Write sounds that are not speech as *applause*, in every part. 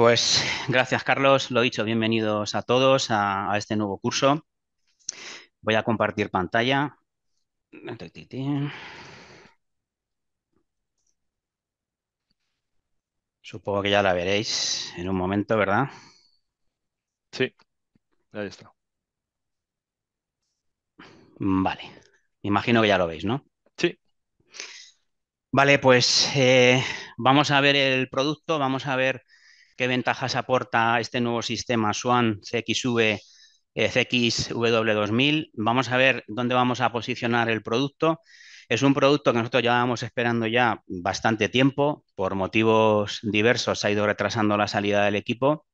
Pues gracias, Carlos. Lo dicho, bienvenidos a todos a, este nuevo curso. Voy a compartir pantalla. Supongo que ya la veréis en un momento, ¿verdad? Sí, ya está. Vale, imagino que ya lo veis, ¿no? Sí. Vale, pues eh, vamos a ver el producto, vamos a ver ¿Qué ventajas aporta este nuevo sistema SWAN CXV, eh, CXW2000? Vamos a ver dónde vamos a posicionar el producto. Es un producto que nosotros llevábamos esperando ya bastante tiempo, por motivos diversos ha ido retrasando la salida del equipo,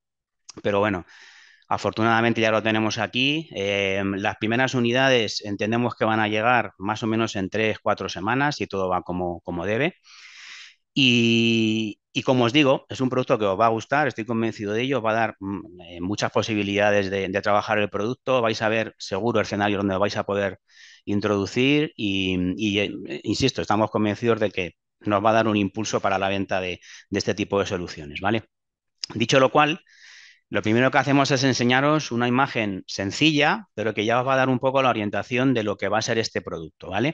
pero bueno, afortunadamente ya lo tenemos aquí. Em, las primeras unidades entendemos que van a llegar más o menos en tres, cuatro semanas, y todo va como, como debe. Y, y como os digo, es un producto que os va a gustar, estoy convencido de ello, os va a dar mm, eh, muchas posibilidades de, trabajar el producto, vais a ver seguro escenario donde vais a poder introducir y, mm, eh, eh, insisto, estamos convencidos de que nos va a dar un impulso para la venta de, este tipo de soluciones, ¿vale? Dicho lo cual, lo primero que hacemos es enseñaros una imagen sencilla, pero que ya os va a dar un poco la orientación de lo que va a ser este producto, ¿vale?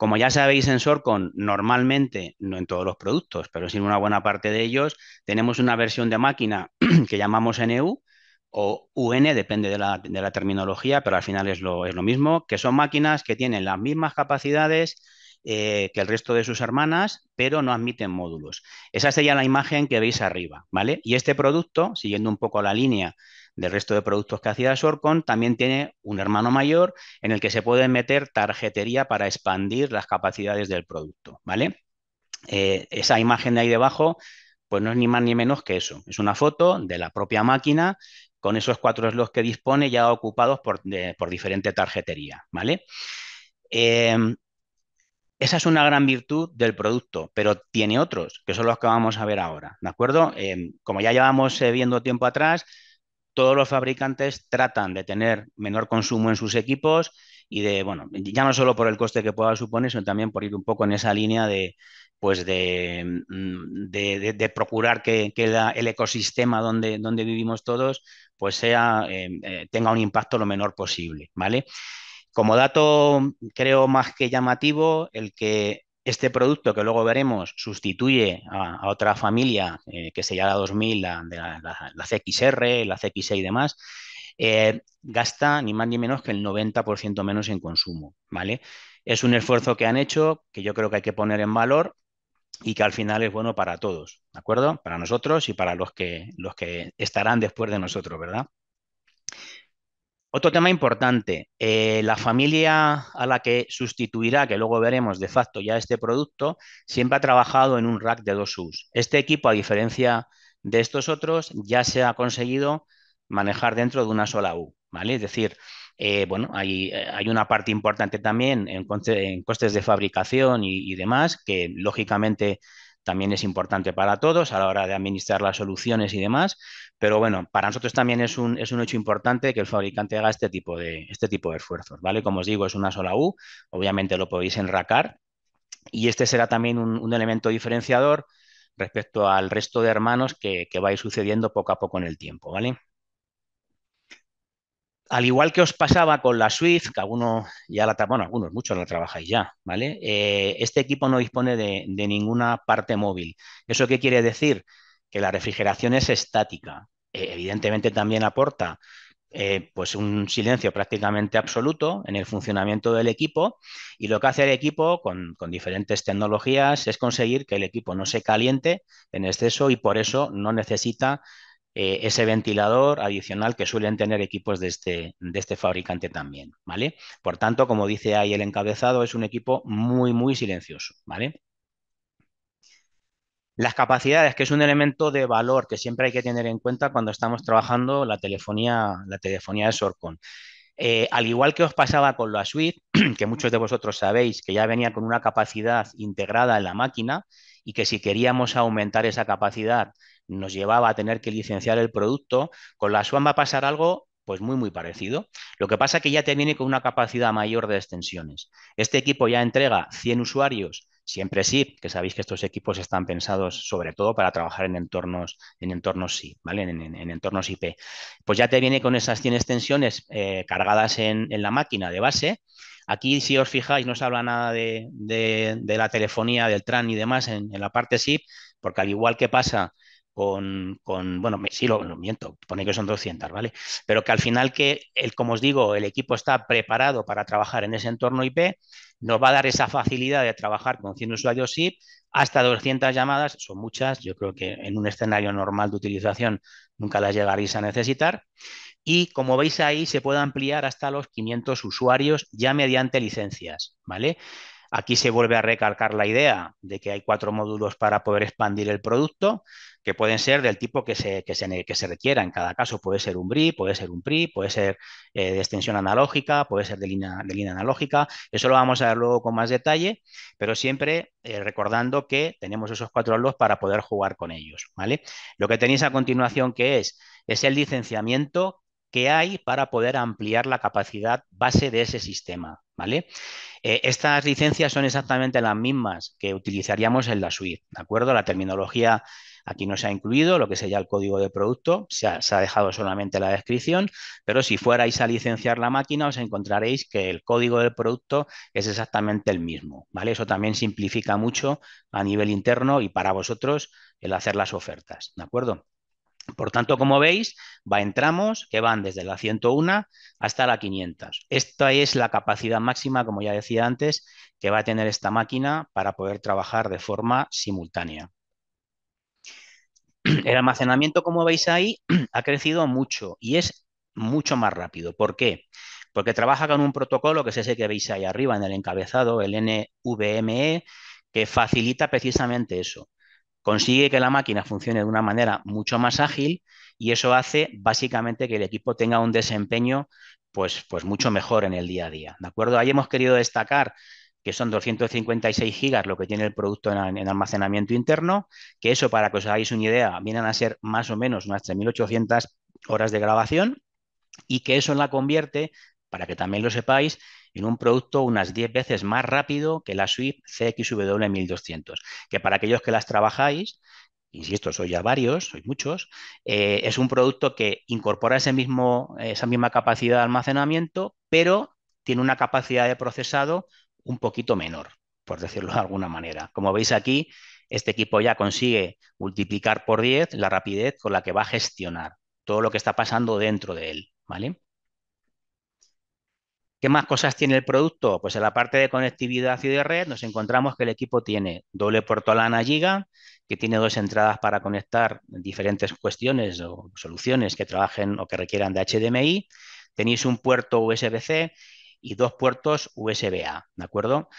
Como ya sabéis, en Sorcon, normalmente, no en todos los productos, pero sí en una buena parte de ellos, tenemos una versión de máquina *clears throat* que llamamos NU o UN, depende de la, terminología, pero al final es lo, mismo, que son máquinas que tienen las mismas capacidades eh, que el resto de sus hermanas, pero no admiten módulos. Esa sería la imagen que veis arriba, ¿vale? Y este producto, siguiendo un poco la línea del resto de productos que hacía Sorcon, también tiene un hermano mayor en el que se puede meter tarjetería para expandir las capacidades del producto, ¿vale? Eh, esa imagen de ahí debajo, pues no es ni más ni menos que eso. Es una foto de la propia máquina con esos cuatro slots que dispone ya ocupados por, diferente tarjetería, ¿vale? Em, esa es una gran virtud del producto, pero tiene otros, que son los que vamos a ver ahora, ¿de acuerdo? Em, como ya llevamos eh, viendo tiempo atrás, todos los fabricantes tratan de tener menor consumo en sus equipos y de, bueno, ya no solo por el coste que pueda suponer, sino también por ir un poco en esa línea de, pues de, mm, de, procurar que, que el ecosistema donde, donde vivimos todos pues sea, em, eh, tenga un impacto lo menor posible, ¿vale? Como dato, creo más que llamativo, el que este producto que luego veremos sustituye a, otra familia eh, que sería la 2000, la, CXR, la cx y demás. Eh, gasta ni más ni menos que el 90% menos en consumo, ¿vale? Es un esfuerzo que han hecho que yo creo que hay que poner en valor y que al final es bueno para todos, ¿de acuerdo? Para nosotros y para los que, los que estarán después de nosotros, ¿verdad? Otro tema importante, eh, la familia a la que sustituirá, que luego veremos de facto ya este producto, siempre ha trabajado en un rack de dos U's. Este equipo, a diferencia de estos otros, ya se ha conseguido manejar dentro de una sola U, ¿vale? Es decir, eh, bueno, eh, hay, una parte importante también en, costes de fabricación y demás, que lógicamente también es importante para todos a la hora de administrar las soluciones y demás, pero bueno, para nosotros también es un, hecho importante que el fabricante haga este tipo, de, este tipo de esfuerzos, ¿vale? Como os digo, es una sola U, obviamente lo podéis enracar y este será también un, elemento diferenciador respecto al resto de hermanos que, que vais sucediendo poco a poco en el tiempo, ¿vale? Al igual que os pasaba con la Swift, que algunos ya la bueno, algunos muchos la trabajáis ya, ¿vale? Eh, este equipo no dispone de, de, ninguna parte móvil. ¿Eso qué quiere decir? que la refrigeración es estática. Eh, evidentemente también aporta eh, pues un silencio prácticamente absoluto en el funcionamiento del equipo y lo que hace el equipo con, diferentes tecnologías es conseguir que el equipo no se caliente en exceso y por eso no necesita eh, ese ventilador adicional que suelen tener equipos de este, de este fabricante también, ¿vale? Por tanto, como dice ahí el encabezado, es un equipo muy, muy silencioso, ¿vale? Las capacidades, que es un elemento de valor que siempre hay que tener en cuenta cuando estamos trabajando la telefonía, la telefonía de Sorcon. Eh, al igual que os pasaba con la suite, *clears throat* que muchos de vosotros sabéis que ya venía con una capacidad integrada en la máquina y que si queríamos aumentar esa capacidad nos llevaba a tener que licenciar el producto, con la SWAM va a pasar algo pues muy muy parecido. Lo que pasa es que ya te viene con una capacidad mayor de extensiones. Este equipo ya entrega 100 usuarios Siempre sí, que sabéis que estos equipos están pensados sobre todo para trabajar en entornos, en entornos sí, ¿vale? En, en, entornos IP. Pues ya te viene con esas 100 extensiones eh, cargadas en, en la máquina de base. Aquí, si os fijáis, no se habla nada de, de, la telefonía, del TRAN y demás en, en la parte SIP, porque al igual que pasa con, bueno, sí, lo, miento, pone que son 200, ¿vale? Pero que al final que, el, como os digo, el equipo está preparado para trabajar en ese entorno IP, nos va a dar esa facilidad de trabajar con 100 usuarios SIP hasta 200 llamadas, son muchas, yo creo que en un escenario normal de utilización nunca las llegaréis a necesitar. Y como veis ahí, se puede ampliar hasta los 500 usuarios ya mediante licencias, ¿vale? Aquí se vuelve a recalcar la idea de que hay cuatro módulos para poder expandir el producto que pueden ser del tipo que se, que se, requiera. En cada caso puede ser un BRI, puede ser un PRI, puede ser eh, de extensión analógica, puede ser de línea, de línea analógica. Eso lo vamos a ver luego con más detalle, pero siempre eh, recordando que tenemos esos cuatro los para poder jugar con ellos. ¿vale? Lo que tenéis a continuación que es, es el licenciamiento que hay para poder ampliar la capacidad base de ese sistema. ¿vale? Eh, estas licencias son exactamente las mismas que utilizaríamos en la suite, ¿de acuerdo? La terminología aquí no se ha incluido, lo que sería el código de producto, se ha, dejado solamente la descripción, pero si fuerais a licenciar la máquina os encontraréis que el código del producto es exactamente el mismo, ¿vale? Eso también simplifica mucho a nivel interno y para vosotros el hacer las ofertas, ¿de acuerdo? Por tanto, como veis, va en tramos que van desde la 101 hasta la 500. Esta es la capacidad máxima, como ya decía antes, que va a tener esta máquina para poder trabajar de forma simultánea. El almacenamiento, como veis ahí, *clears throat* ha crecido mucho y es mucho más rápido. ¿Por qué? Porque trabaja con un protocolo que es ese que veis ahí arriba en el encabezado, el NVMe, que facilita precisamente eso consigue que la máquina funcione de una manera mucho más ágil y eso hace básicamente que el equipo tenga un desempeño pues, pues mucho mejor en el día a día. ¿De acuerdo? Ahí hemos querido destacar que son 256 gigas lo que tiene el producto en, en, almacenamiento interno, que eso, para que os hagáis una idea, vienen a ser más o menos unas 3.800 horas de grabación y que eso la convierte, para que también lo sepáis, en un producto unas 10 veces más rápido que la Swift CXW 1200, que para aquellos que las trabajáis, insisto, soy ya varios, soy muchos, eh, es un producto que incorpora ese mismo, esa misma capacidad de almacenamiento, pero tiene una capacidad de procesado un poquito menor, por decirlo de alguna manera. Como veis aquí, este equipo ya consigue multiplicar por 10 la rapidez con la que va a gestionar todo lo que está pasando dentro de él, ¿vale? ¿Qué más cosas tiene el producto? Pues en la parte de conectividad y de red nos encontramos que el equipo tiene doble puerto LAN Giga, que tiene dos entradas para conectar diferentes cuestiones o soluciones que trabajen o que requieran de HDMI. Tenéis un puerto USB-C y dos puertos USB-A, ¿de acuerdo?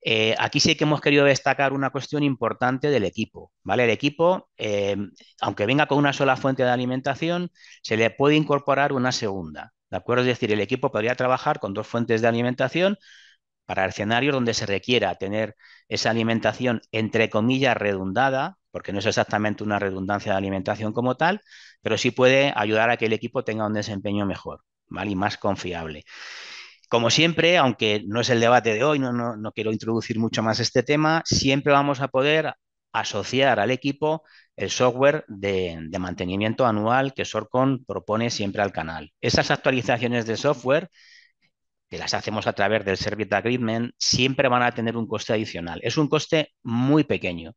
Eh, aquí sí que hemos querido destacar una cuestión importante del equipo, ¿vale? El equipo, eh, aunque venga con una sola fuente de alimentación, se le puede incorporar una segunda. ¿De acuerdo? Es decir, el equipo podría trabajar con dos fuentes de alimentación para escenario donde se requiera tener esa alimentación, entre comillas, redundada, porque no es exactamente una redundancia de alimentación como tal, pero sí puede ayudar a que el equipo tenga un desempeño mejor y más confiable. Como siempre, aunque no es el debate de hoy, no, no quiero introducir mucho más este tema, siempre vamos a poder asociar al equipo el software de, mantenimiento anual que Sorcon propone siempre al canal. Esas actualizaciones de software, que las hacemos a través del Service Agreement, siempre van a tener un coste adicional. Es un coste muy pequeño.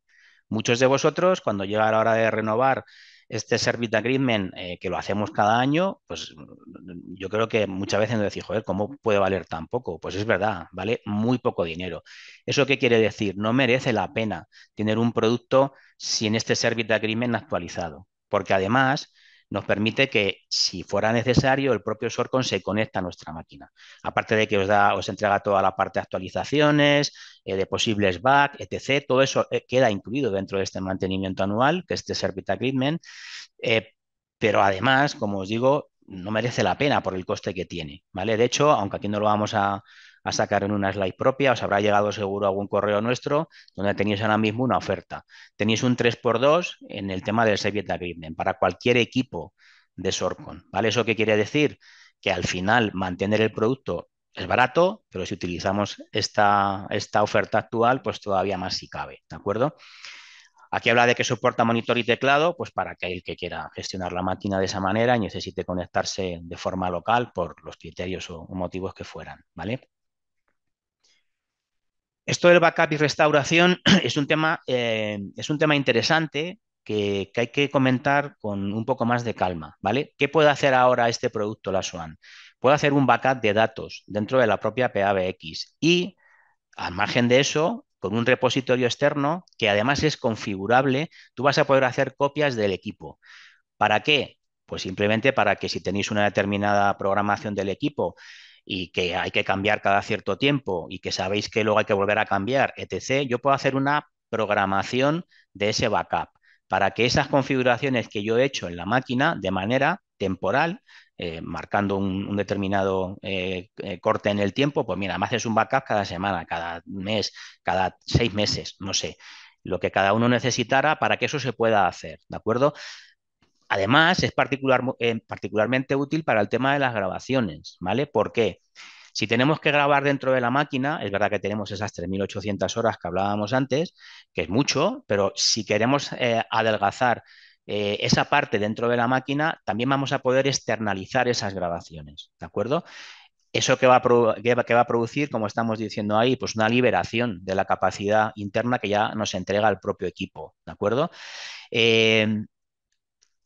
Muchos de vosotros, cuando llega la hora de renovar este Service Agreement eh, que lo hacemos cada año, pues mm, yo creo que muchas veces nos decimos, joder, ¿cómo puede valer tan poco? Pues es verdad, vale muy poco dinero. ¿Eso qué quiere decir? No merece la pena tener un producto sin este Service Agreement actualizado, porque además nos permite que, si fuera necesario, el propio Sorcon se conecta a nuestra máquina. Aparte de que os, da, os entrega toda la parte de actualizaciones, eh, de posibles bugs, etc. Todo eso eh, queda incluido dentro de este mantenimiento anual, que es de Servita Agreement. Eh, pero además, como os digo, no merece la pena por el coste que tiene, ¿vale? De hecho, aunque aquí no lo vamos a, a sacar en una slide propia, os habrá llegado seguro algún correo nuestro donde tenéis ahora mismo una oferta. Tenéis un 3x2 en el tema del Serviet Agreement para cualquier equipo de Sorcon. ¿vale? ¿Eso qué quiere decir? Que al final mantener el producto es barato, pero si utilizamos esta, esta oferta actual, pues todavía más si cabe, ¿de acuerdo? Aquí habla de que soporta monitor y teclado, pues para aquel que quiera gestionar la máquina de esa manera y necesite conectarse de forma local por los criterios o, motivos que fueran, ¿vale? Esto del backup y restauración *clears throat* es un tema, eh, es un tema interesante que, hay que comentar con un poco más de calma, ¿vale? ¿Qué puede hacer ahora este producto, la SWAN? Puede hacer un backup de datos dentro de la propia PABX y, al margen de eso, con un repositorio externo que además es configurable, tú vas a poder hacer copias del equipo. ¿Para qué? Pues simplemente para que si tenéis una determinada programación del equipo y que hay que cambiar cada cierto tiempo y que sabéis que luego hay que volver a cambiar, etc., yo puedo hacer una programación de ese backup para que esas configuraciones que yo he hecho en la máquina de manera temporal, eh, marcando un, determinado eh, eh, corte en el tiempo, pues mira, me haces un backup cada semana, cada mes, cada seis meses, no sé, lo que cada uno necesitara para que eso se pueda hacer, ¿de acuerdo? Además, es eh, particularmente útil para el tema de las grabaciones, ¿vale? Porque Si tenemos que grabar dentro de la máquina, es verdad que tenemos esas 3.800 horas que hablábamos antes, que es mucho, pero si queremos eh, adelgazar eh, esa parte dentro de la máquina, también vamos a poder externalizar esas grabaciones, ¿de acuerdo? Eso que va, a a producir, como estamos diciendo ahí, pues una liberación de la capacidad interna que ya nos entrega el propio equipo, ¿de acuerdo?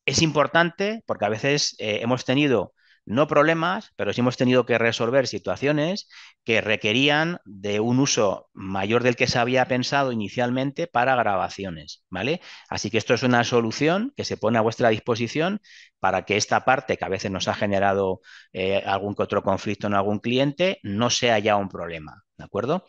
es importante porque a veces eh, hemos tenido no problemas, pero sí hemos tenido que resolver situaciones que requerían de un uso mayor del que se había pensado inicialmente para grabaciones, ¿vale? Así que esto es una solución que se pone a vuestra disposición para que esta parte que a veces nos ha generado eh, algún otro conflicto en algún cliente no sea ya un problema, ¿de acuerdo?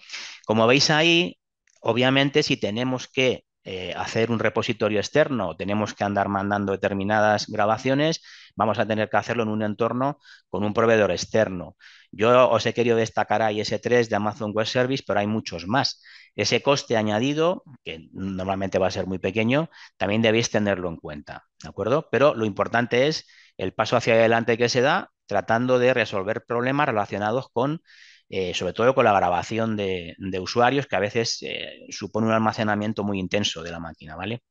Como veis ahí, obviamente si tenemos que eh, hacer un repositorio externo, tenemos que andar mandando determinadas grabaciones, vamos a tener que hacerlo en un entorno con un proveedor externo. Yo os he querido destacar a S3 de Amazon Web Service, pero hay muchos más. Ese coste añadido, que normalmente va a ser muy pequeño, también debéis tenerlo en cuenta, ¿de acuerdo? Pero lo importante es el paso hacia adelante que se da tratando de resolver problemas relacionados con eh, sobre todo con la grabación de, usuarios, que a veces eh, supone un almacenamiento muy intenso de la máquina, ¿vale?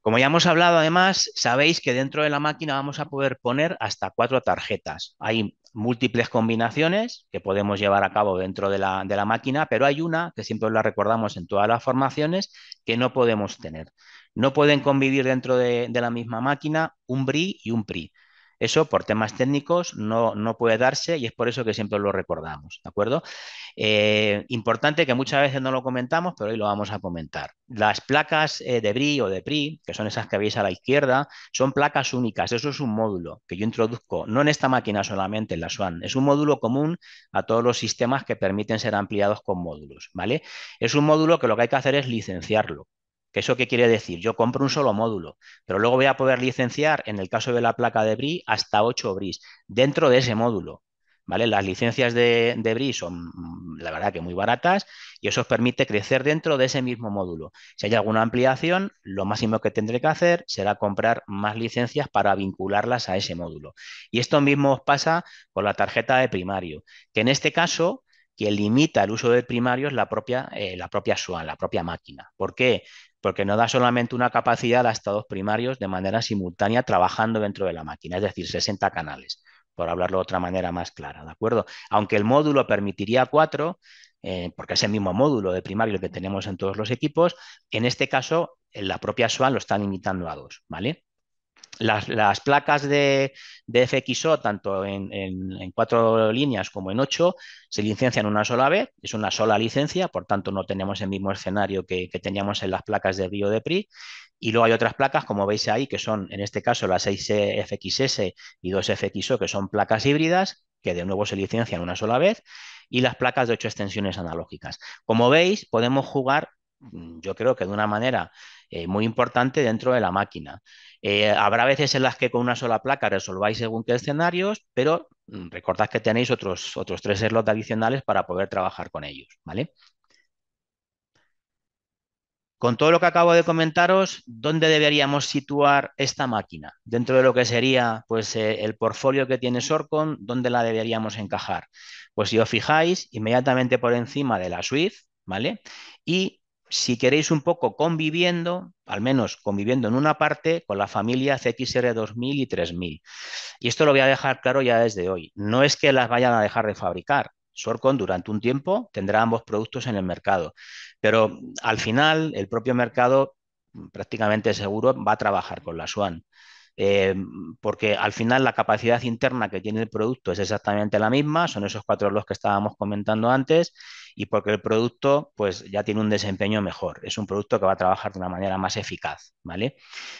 Como ya hemos hablado, además, sabéis que dentro de la máquina vamos a poder poner hasta cuatro tarjetas. Hay múltiples combinaciones que podemos llevar a cabo dentro de la, máquina, pero hay una que siempre la recordamos en todas las formaciones que no podemos tener. No pueden convivir dentro de, de la misma máquina un BRI y un PRI. Eso por temas técnicos no, puede darse y es por eso que siempre lo recordamos, ¿de acuerdo? Eh, importante que muchas veces no lo comentamos, pero hoy lo vamos a comentar. Las placas eh, de BRI o de PRI, que son esas que veis a la izquierda, son placas únicas. Eso es un módulo que yo introduzco, no en esta máquina solamente, en la SWAN. Es un módulo común a todos los sistemas que permiten ser ampliados con módulos, ¿vale? Es un módulo que lo que hay que hacer es licenciarlo. ¿Qué eso qué quiere decir? Yo compro un solo módulo, pero luego voy a poder licenciar, en el caso de la placa de BRI, hasta 8 BRIs dentro de ese módulo. ¿Vale? Las licencias de, bris BRI son, mm, la verdad, que muy baratas y eso os permite crecer dentro de ese mismo módulo. Si hay alguna ampliación, lo máximo que tendré que hacer será comprar más licencias para vincularlas a ese módulo. Y esto mismo os pasa con la tarjeta de primario, que en este caso quien limita el uso del primario es la propia, SUA, eh, la propia máquina. ¿Por qué? porque no da solamente una capacidad a estados primarios de manera simultánea trabajando dentro de la máquina, es decir, 60 canales, por hablarlo de otra manera más clara, ¿de acuerdo? Aunque el módulo permitiría cuatro, eh, porque es el mismo módulo de primario que tenemos en todos los equipos, en este caso, la propia SWAN lo está limitando a dos, ¿vale? las, placas de, FXO, tanto en, cuatro líneas como en ocho, se licencian una sola vez, es una sola licencia, por tanto no tenemos el mismo escenario que, teníamos en las placas de Río de PRI. Y luego hay otras placas, como veis ahí, que son en este caso las 6FXS y 2FXO, que son placas híbridas, que de nuevo se licencian una sola vez, y las placas de ocho extensiones analógicas. Como veis, podemos jugar, yo creo que de una manera eh, muy importante dentro de la máquina. Eh, habrá veces en las que con una sola placa resolváis según qué escenarios, pero mm, recordad que tenéis otros, otros tres slots adicionales para poder trabajar con ellos, ¿vale? Con todo lo que acabo de comentaros, ¿dónde deberíamos situar esta máquina? Dentro de lo que sería pues, eh, el portfolio que tiene Sorcon, ¿dónde la deberíamos encajar? Pues si os fijáis, inmediatamente por encima de la Swift, ¿vale? Y si queréis un poco conviviendo, al menos conviviendo en una parte, con la familia CXR 2000 y 3000. Y esto lo voy a dejar claro ya desde hoy. No es que las vayan a dejar de fabricar. Sorcon durante un tiempo tendrá ambos productos en el mercado, pero al final el propio mercado mm, prácticamente seguro va a trabajar con la Swan. Eh, porque al final la capacidad interna que tiene el producto es exactamente la misma, son esos cuatro los que estábamos comentando antes, y porque el producto pues ya tiene un desempeño mejor, es un producto que va a trabajar de una manera más eficaz, ¿vale?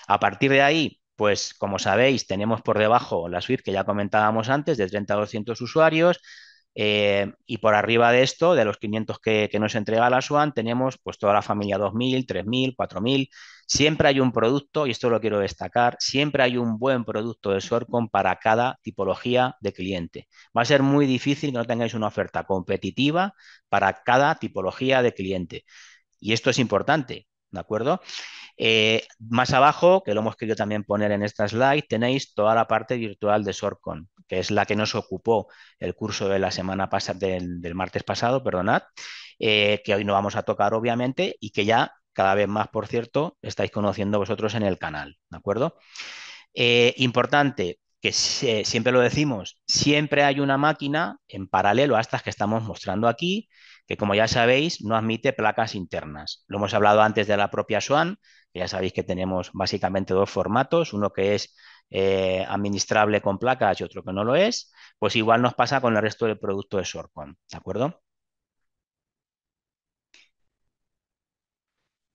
A partir de ahí, pues como sabéis, tenemos por debajo la suite que ya comentábamos antes de 30 a 200 usuarios, eh, y por arriba de esto, de los 500 que, nos entrega la SWAN, tenemos pues toda la familia 2000, 3000, 4000. Siempre hay un producto, y esto lo quiero destacar, siempre hay un buen producto de Sorcom para cada tipología de cliente. Va a ser muy difícil que no tengáis una oferta competitiva para cada tipología de cliente. Y esto es importante, ¿de acuerdo? Eh, más abajo, que lo hemos querido también poner en esta slide, tenéis toda la parte virtual de Sorcon, que es la que nos ocupó el curso de la semana pasada, del, martes pasado, perdonad, eh, que hoy no vamos a tocar obviamente y que ya cada vez más, por cierto, estáis conociendo vosotros en el canal, ¿de acuerdo? Eh, importante, que siempre lo decimos, siempre hay una máquina en paralelo a estas que estamos mostrando aquí, que como ya sabéis no admite placas internas. Lo hemos hablado antes de la propia SWAN, que ya sabéis que tenemos básicamente dos formatos, uno que es eh, administrable con placas y otro que no lo es, pues igual nos pasa con el resto del producto de Sorcon, ¿de acuerdo?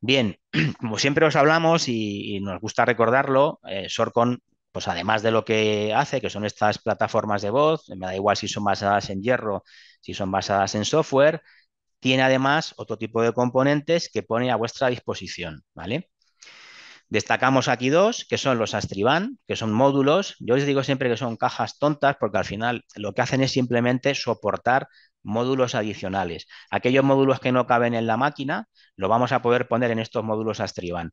Bien, *clears throat* como siempre os hablamos y, nos gusta recordarlo, eh, Sorcon pues además de lo que hace, que son estas plataformas de voz, me da igual si son basadas en hierro, si son basadas en software, tiene además otro tipo de componentes que pone a vuestra disposición, ¿vale? Destacamos aquí dos, que son los Astriban, que son módulos. Yo les digo siempre que son cajas tontas porque al final lo que hacen es simplemente soportar módulos adicionales. Aquellos módulos que no caben en la máquina, lo vamos a poder poner en estos módulos Astriban.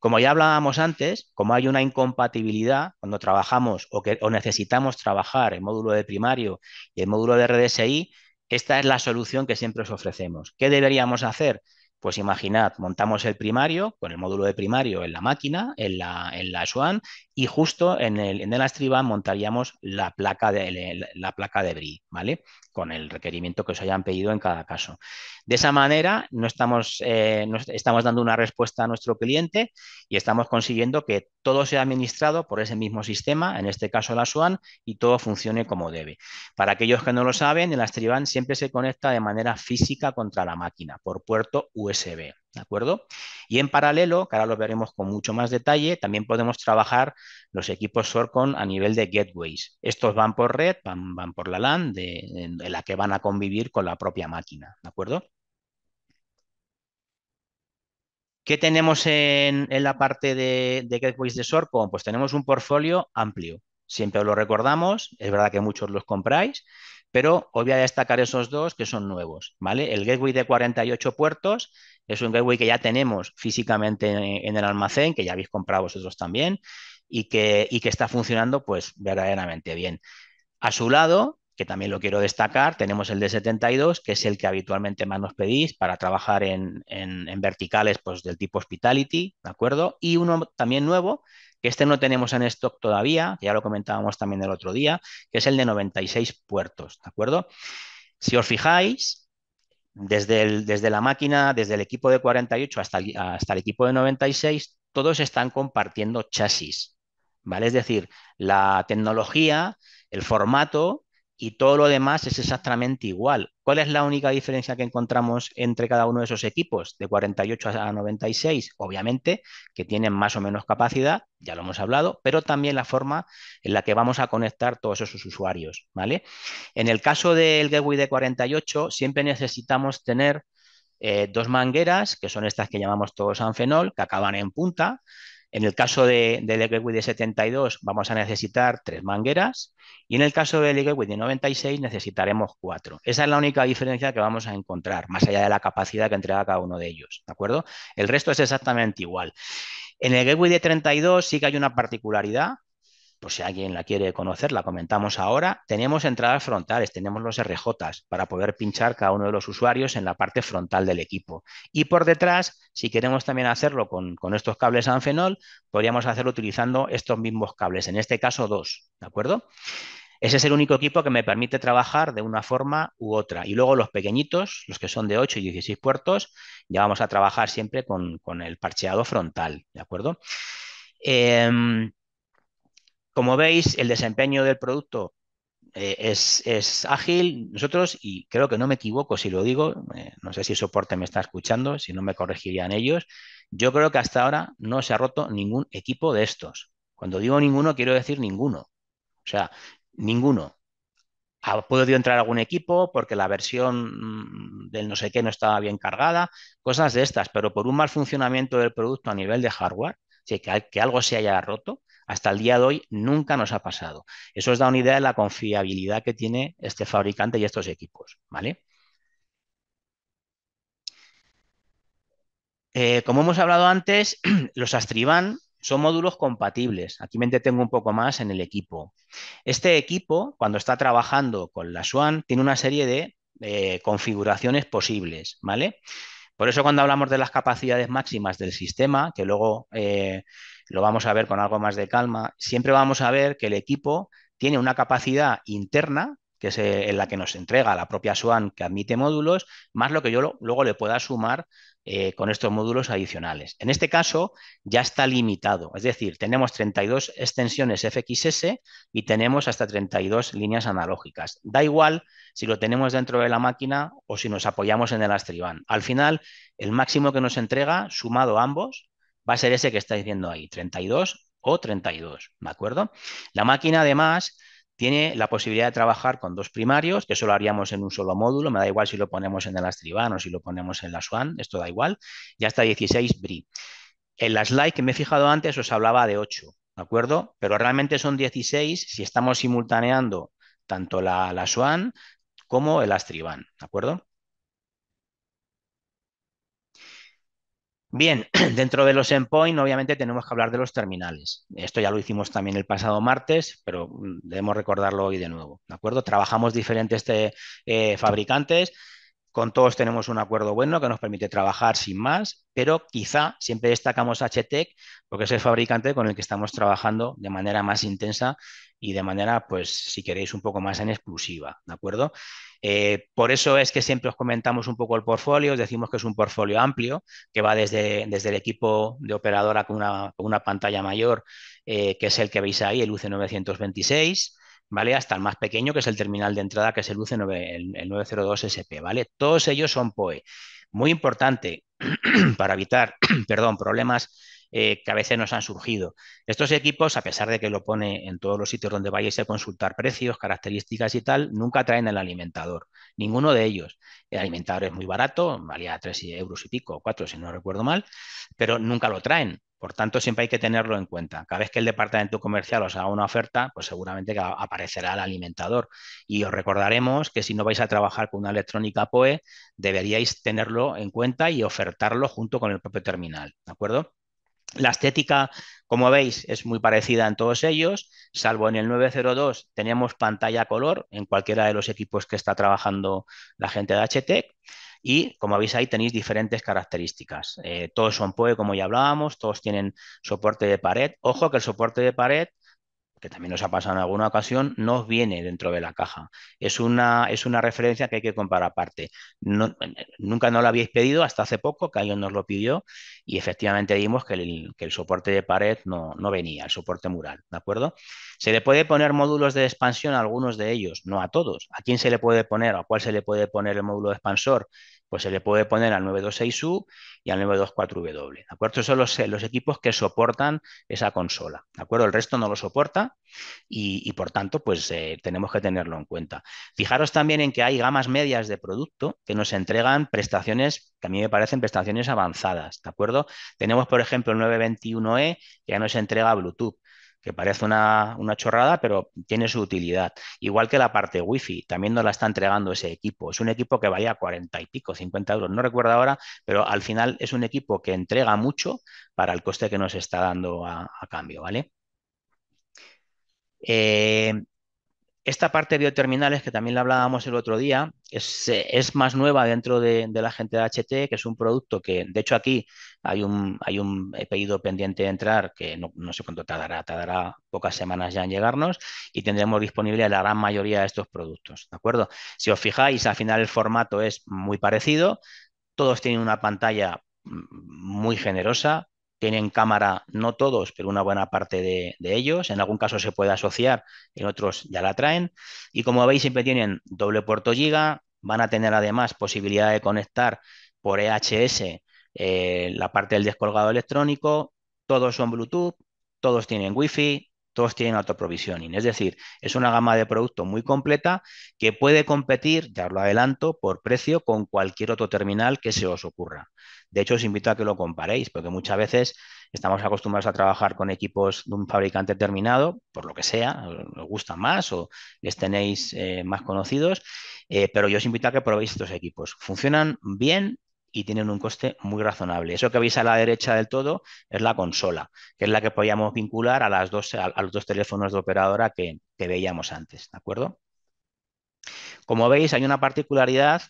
Como ya hablábamos antes, como hay una incompatibilidad cuando trabajamos o, que, o necesitamos trabajar el módulo de primario y el módulo de RDSI, esta es la solución que siempre os ofrecemos. ¿Qué deberíamos hacer? Pues imaginad, montamos el primario con el módulo de primario en la máquina, en la, en la SWAN, y justo en el, en montaríamos la placa, de, la, placa de ¿vale? Con el requerimiento que os hayan pedido en cada caso. De esa manera, no estamos, eh, estamos dando una respuesta a nuestro cliente y estamos consiguiendo que todo sea administrado por ese mismo sistema, en este caso la SWAN, y todo funcione como debe. Para aquellos que no lo saben, el Astriban siempre se conecta de manera física contra la máquina por puerto USB, ¿De acuerdo? Y en paralelo, que ahora lo veremos con mucho más detalle, también podemos trabajar los equipos SORCON a nivel de gateways. Estos van por red, van, por la LAN, de, la que van a convivir con la propia máquina. ¿De acuerdo? ¿Qué tenemos en, la parte de, gateways de SORCON? Pues tenemos un portfolio amplio. Siempre lo recordamos, es verdad que muchos los compráis, pero os voy a destacar esos dos que son nuevos, ¿vale? El gateway de 48 puertos es un gateway que ya tenemos físicamente en, el almacén, que ya habéis comprado vosotros también, y que, está funcionando pues verdaderamente bien. A su lado, que también lo quiero destacar, tenemos el de 72, que es el que habitualmente más nos pedís para trabajar en, verticales pues, del tipo hospitality, ¿de acuerdo? Y uno también nuevo, que este no tenemos en stock todavía, que ya lo comentábamos también el otro día, que es el de 96 puertos, ¿de acuerdo? Si os fijáis, desde, desde la máquina, desde el equipo de 48 hasta el, hasta el equipo de 96, todos están compartiendo chasis. ¿vale? Es decir, la tecnología, el formato y todo lo demás es exactamente igual. ¿Cuál es la única diferencia que encontramos entre cada uno de esos equipos, de 48 a 96? Obviamente que tienen más o menos capacidad, ya lo hemos hablado, pero también la forma en la que vamos a conectar todos esos usuarios, ¿vale? En el caso del gateway de 48, siempre necesitamos tener eh, dos mangueras, que son estas que llamamos todos anfenol, que acaban en punta, en el caso del Gateway de 72 vamos a necesitar tres mangueras y en el caso del Gateway de 96 necesitaremos cuatro. Esa es la única diferencia que vamos a encontrar, más allá de la capacidad que entrega cada uno de ellos, ¿de acuerdo? El resto es exactamente igual. En el Gateway de 32 sí que hay una particularidad pues si alguien la quiere conocer, la comentamos ahora. Tenemos entradas frontales, tenemos los RJs para poder pinchar cada uno de los usuarios en la parte frontal del equipo. Y por detrás, si queremos también hacerlo con, estos cables anfenol, podríamos hacerlo utilizando estos mismos cables, en este caso dos, ¿de acuerdo? Ese es el único equipo que me permite trabajar de una forma u otra. Y luego los pequeñitos, los que son de 8 y 16 puertos, ya vamos a trabajar siempre con, con el parcheado frontal, ¿de acuerdo? Em, como veis, el desempeño del producto eh, es, ágil. Nosotros, y creo que no me equivoco si lo digo, eh, no sé si el soporte me está escuchando, si no me corregirían ellos, yo creo que hasta ahora no se ha roto ningún equipo de estos. Cuando digo ninguno, quiero decir ninguno. O sea, ninguno. Ha podido entrar algún equipo porque la versión mm, del no sé qué no estaba bien cargada, cosas de estas, pero por un mal funcionamiento del producto a nivel de hardware, que, algo se haya roto, hasta el día de hoy nunca nos ha pasado. Eso os da una idea de la confiabilidad que tiene este fabricante y estos equipos, ¿vale? Eh, como hemos hablado antes, *clears throat* los Astriban son módulos compatibles. Aquí me detengo un poco más en el equipo. Este equipo, cuando está trabajando con la SWAN, tiene una serie de eh, configuraciones posibles, ¿vale? Por eso cuando hablamos de las capacidades máximas del sistema, que luego eh, lo vamos a ver con algo más de calma, siempre vamos a ver que el equipo tiene una capacidad interna que es eh, en la que nos entrega la propia SWAN que admite módulos, más lo que yo luego le pueda sumar eh, con estos módulos adicionales. En este caso ya está limitado, es decir, tenemos 32 extensiones FXS y tenemos hasta 32 líneas analógicas. Da igual si lo tenemos dentro de la máquina o si nos apoyamos en el Astriban. Al final, el máximo que nos entrega, sumado a ambos, va a ser ese que estáis viendo ahí, 32 o 32, ¿de acuerdo? La máquina además tiene la posibilidad de trabajar con dos primarios, que solo haríamos en un solo módulo, me da igual si lo ponemos en el Astriban o si lo ponemos en la SWAN, esto da igual, ya hasta 16 BRI. En la slide que me he fijado antes os hablaba de 8, ¿de acuerdo? Pero realmente son 16 si estamos simultaneando tanto la, la SWAN como el Astriban, ¿de acuerdo? Bien, *clears throat* dentro de los endpoints, obviamente tenemos que hablar de los terminales. Esto ya lo hicimos también el pasado martes, pero mm, debemos recordarlo hoy de nuevo. ¿De acuerdo? Trabajamos diferentes eh, eh, fabricantes. Con todos tenemos un acuerdo bueno que nos permite trabajar sin más, pero quizá siempre destacamos HTEC porque es el fabricante con el que estamos trabajando de manera más intensa y de manera, pues, si queréis, un poco más en exclusiva, ¿de acuerdo? Eh, por eso es que siempre os comentamos un poco el portfolio, os decimos que es un portfolio amplio, que va desde, el equipo de operadora con una, pantalla mayor, eh, que es el que veis ahí, el UC926, ¿vale? Hasta el más pequeño, que es el terminal de entrada, que es el uc 902SP, ¿vale? Todos ellos son POE. Muy importante *clears throat* para evitar, *clears throat* perdón, problemas eh, que a veces nos han surgido. Estos equipos, a pesar de que lo pone en todos los sitios donde vayáis a consultar precios, características y tal, nunca traen el alimentador, ninguno de ellos. El alimentador es muy barato, valía 3 euros y pico, o 4 si no recuerdo mal, pero nunca lo traen. Por tanto, siempre hay que tenerlo en cuenta. Cada vez que el departamento comercial os haga una oferta, pues seguramente aparecerá el alimentador. Y os recordaremos que si no vais a trabajar con una electrónica POE, deberíais tenerlo en cuenta y ofertarlo junto con el propio terminal. ¿De acuerdo? La estética, como veis, es muy parecida en todos ellos, salvo en el 902 tenemos pantalla color en cualquiera de los equipos que está trabajando la gente de HTEC. Y como veis ahí tenéis diferentes características. Eh, todos son POE, como ya hablábamos, todos tienen soporte de pared. Ojo que el soporte de pared también nos ha pasado en alguna ocasión, no viene dentro de la caja. Es una, es una referencia que hay que comprar aparte. nunca no lo habíais pedido hasta hace poco, que alguien nos lo pidió y efectivamente vimos que el, soporte de pared no, venía, el soporte mural, ¿de acuerdo? Se le puede poner módulos de expansión a algunos de ellos, no a todos. ¿A quién se le puede poner a cuál se le puede poner el módulo de expansor? pues se le puede poner al 926U y al 924W. ¿De acuerdo? Esos son los, equipos que soportan esa consola. ¿De acuerdo? El resto no lo soporta y, por tanto, pues eh, tenemos que tenerlo en cuenta. Fijaros también en que hay gamas medias de producto que nos entregan prestaciones que a mí me parecen prestaciones avanzadas. ¿De acuerdo? Tenemos, por ejemplo, el 921E e que ya nos entrega Bluetooth que parece una, chorrada, pero tiene su utilidad. Igual que la parte wifi, también nos la está entregando ese equipo. Es un equipo que valía 40 y pico, 50 euros, no recuerdo ahora, pero al final es un equipo que entrega mucho para el coste que nos está dando a, cambio, ¿vale? Eh, esta parte de bioterminales, que también la hablábamos el otro día, es, más nueva dentro de, la gente de HT, que es un producto que, de hecho, aquí hay un, hay un pedido pendiente de entrar, que no, no sé cuánto tardará, tardará pocas semanas ya en llegarnos, y tendremos disponible la gran mayoría de estos productos, ¿de acuerdo? Si os fijáis, al final el formato es muy parecido, todos tienen una pantalla mm, muy generosa, tienen cámara, no todos, pero una buena parte de, ellos. En algún caso se puede asociar, en otros ya la traen. Y como veis, siempre tienen doble puerto giga. Van a tener además posibilidad de conectar por e EHS la parte del descolgado electrónico. Todos son Bluetooth, todos tienen Wi-Fi, todos tienen autoprovisioning. Es decir, es una gama de producto muy completa que puede competir, ya lo adelanto, por precio con cualquier otro terminal que se os ocurra. De hecho, os invito a que lo comparéis, porque muchas veces estamos acostumbrados a trabajar con equipos de un fabricante determinado, por lo que sea, os gusta más o les tenéis eh, más conocidos, eh, pero yo os invito a que probéis estos equipos. Funcionan bien y tienen un coste muy razonable. Eso que veis a la derecha del todo es la consola, que es la que podíamos vincular a, las dos, a, los dos teléfonos de operadora que, veíamos antes, ¿de acuerdo? Como veis, hay una particularidad,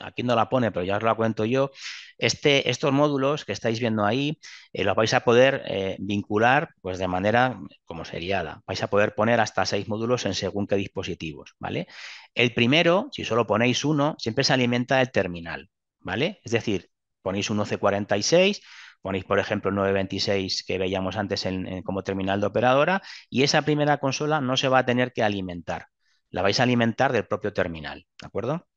aquí no la pone, pero ya os la cuento yo, este, estos módulos que estáis viendo ahí eh, los vais a poder eh, vincular pues, de manera como seriada. Vais a poder poner hasta seis módulos en según qué dispositivos, ¿vale? El primero, si solo ponéis uno, siempre se alimenta del terminal. ¿vale? Es decir, ponéis un 1146, ponéis, por ejemplo, 926 que veíamos antes como terminal de operadora y esa primera consola no se va a tener que alimentar. La vais a alimentar del propio terminal, ¿de acuerdo?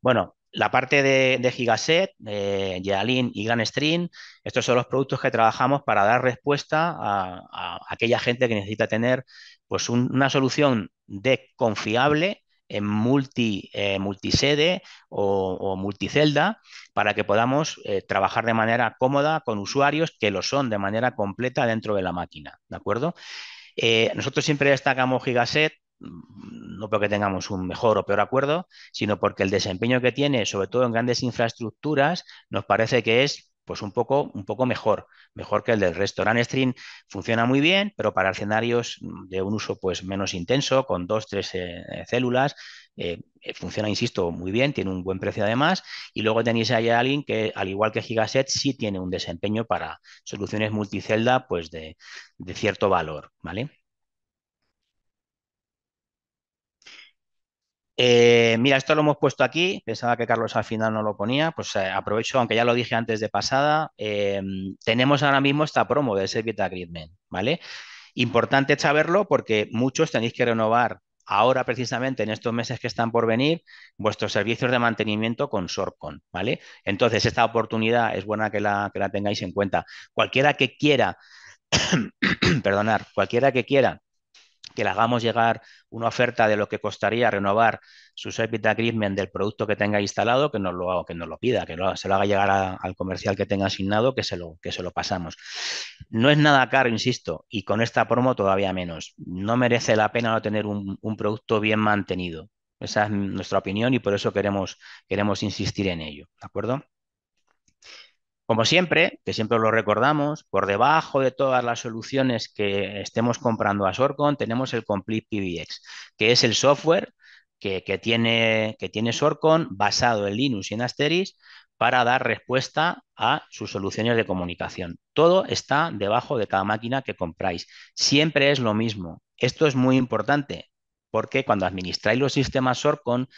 Bueno, la parte de, Gigaset, YALIN eh, y GRANDSTREAM, estos son los productos que trabajamos para dar respuesta a, aquella gente que necesita tener pues, una solución de confiable en multi, eh, multisede o, multicelda para que podamos eh, trabajar de manera cómoda con usuarios que lo son de manera completa dentro de la máquina, ¿de acuerdo? Eh, nosotros siempre destacamos Gigaset, mm, no porque tengamos un mejor o peor acuerdo, sino porque el desempeño que tiene, sobre todo en grandes infraestructuras, nos parece que es pues un poco, un poco mejor, mejor que el del resto. string, funciona muy bien, pero para escenarios de un uso pues, menos intenso, con dos, tres eh, eh, células, eh, funciona, insisto, muy bien, tiene un buen precio además, y luego tenéis ahí a alguien que, al igual que Gigaset, sí tiene un desempeño para soluciones multicelda pues, de, de cierto valor, ¿vale? Eh, mira, esto lo hemos puesto aquí. Pensaba que Carlos al final no lo ponía. Pues eh, aprovecho, aunque ya lo dije antes de pasada. Em, tenemos ahora mismo esta promo de Service Agreement, ¿vale? Importante saberlo porque muchos tenéis que renovar ahora precisamente en estos meses que están por venir vuestros servicios de mantenimiento con Sorcon, ¿vale? Entonces, esta oportunidad es buena que la, tengáis en cuenta. Cualquiera que quiera, *coughs* perdonar, cualquiera que quiera que la hagamos llegar una oferta de lo que costaría renovar su epita agreement del producto que tenga instalado, que nos lo, que nos lo pida, que se lo haga llegar al comercial que tenga asignado, que se, lo, que se lo pasamos. No es nada caro, insisto, y con esta promo todavía menos. No merece la pena no tener un, producto bien mantenido. Esa es nuestra opinión y por eso queremos, queremos insistir en ello. ¿De acuerdo? Como siempre, que siempre lo recordamos, por debajo de todas las soluciones que estemos comprando a Sorcon, tenemos el Complete PBX, que es el software que, tiene, que tiene Sorcon basado en Linux y en Asteris para dar respuesta a sus soluciones de comunicación. Todo está debajo de cada máquina que compráis. Siempre es lo mismo. Esto es muy importante porque cuando administráis los sistemas Sorcon,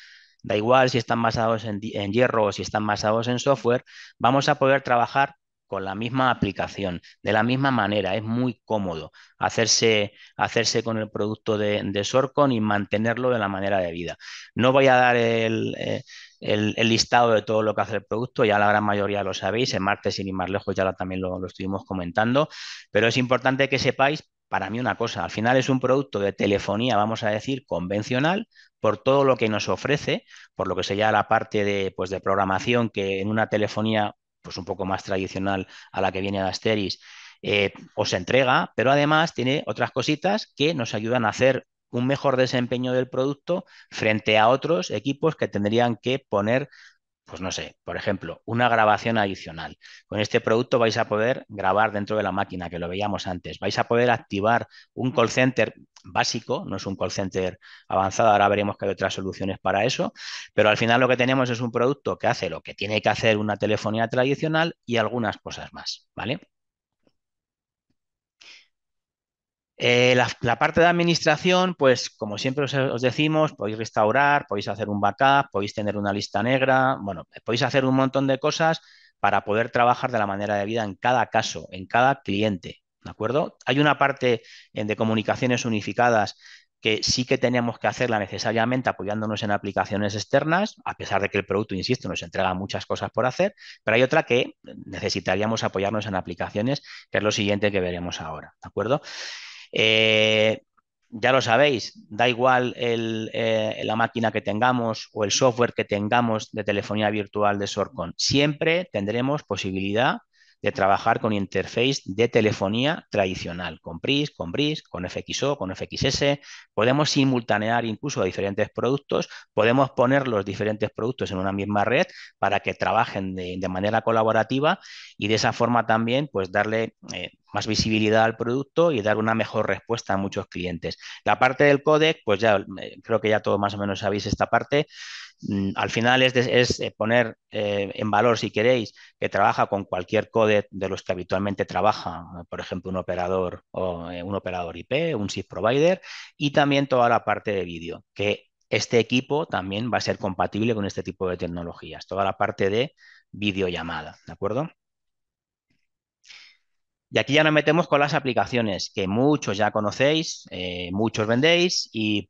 Da igual si están basados en, hierro o si están basados en software, vamos a poder trabajar con la misma aplicación, de la misma manera. Es muy cómodo hacerse, hacerse con el producto de, de, Sorcon y mantenerlo de la manera de vida. No voy a dar el, eh, listado de todo lo que hace el producto, ya la gran mayoría lo sabéis, en martes y ni más lejos ya también lo estuvimos comentando, pero es importante que sepáis para mí una cosa, al final es un producto de telefonía, vamos a decir, convencional, por todo lo que nos ofrece, por lo que sería la parte de, pues, de programación que en una telefonía pues, un poco más tradicional a la que viene Asteris eh, os entrega, pero además tiene otras cositas que nos ayudan a hacer un mejor desempeño del producto frente a otros equipos que tendrían que poner pues no sé, por ejemplo, una grabación adicional. Con este producto vais a poder grabar dentro de la máquina, que lo veíamos antes. Vais a poder activar un call center básico, no es un call center avanzado, ahora veremos que hay otras soluciones para eso, pero al final lo que tenemos es un producto que hace lo que tiene que hacer una telefonía tradicional y algunas cosas más, ¿vale? Eh, la, parte de administración, pues como siempre os, decimos, podéis restaurar, podéis hacer un backup, podéis tener una lista negra, bueno, podéis hacer un montón de cosas para poder trabajar de la manera de vida en cada caso, en cada cliente, ¿de acuerdo? Hay una parte de comunicaciones unificadas que sí que teníamos que hacerla necesariamente apoyándonos en aplicaciones externas, a pesar de que el producto, insisto, nos entrega muchas cosas por hacer, pero hay otra que necesitaríamos apoyarnos en aplicaciones, que es lo siguiente que veremos ahora, ¿de acuerdo? Eh, ya lo sabéis, da igual eh, la máquina que tengamos o el software que tengamos de telefonía virtual de Sorcon, siempre tendremos posibilidad de trabajar con interface de telefonía tradicional, con PRIS, con BRIS, con FXO, con FXS. Podemos simultanear incluso diferentes productos, podemos poner los diferentes productos en una misma red para que trabajen de, manera colaborativa y de esa forma también pues darle eh, más visibilidad al producto y dar una mejor respuesta a muchos clientes. La parte del codec, pues ya eh, creo que ya todos más o menos sabéis esta parte. Mm, al final es, eh, poner eh, en valor, si queréis, que trabaja con cualquier code de los que habitualmente trabaja, por ejemplo, un operador, o, eh, un operador IP, un SIF provider, y también toda la parte de vídeo, que este equipo también va a ser compatible con este tipo de tecnologías, toda la parte de videollamada, ¿de acuerdo? Y aquí ya nos metemos con las aplicaciones que muchos ya conocéis, muchos vendéis y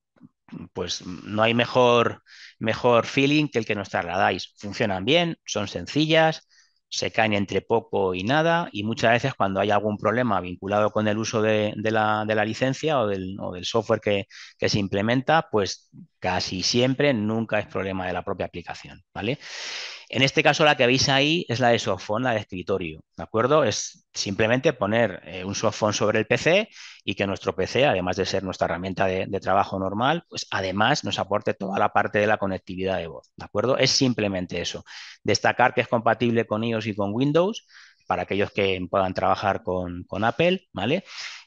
pues no hay mejor, mejor feeling que el que nos trasladáis. Funcionan bien, son sencillas, se caen entre poco y nada y muchas veces cuando hay algún problema vinculado con el uso de, la, de la, licencia o del, software que, que, se implementa, pues casi siempre nunca es problema de la propia aplicación, ¿vale? En este caso, la que veis ahí es la de softphone, la de escritorio, ¿de acuerdo? Es simplemente poner eh, un softphone sobre el PC y que nuestro PC, además de ser nuestra herramienta de, trabajo normal, pues además nos aporte toda la parte de la conectividad de voz, ¿de acuerdo? Es simplemente eso. Destacar que es compatible con iOS y con Windows para aquellos que puedan trabajar con, con Apple, ¿vale?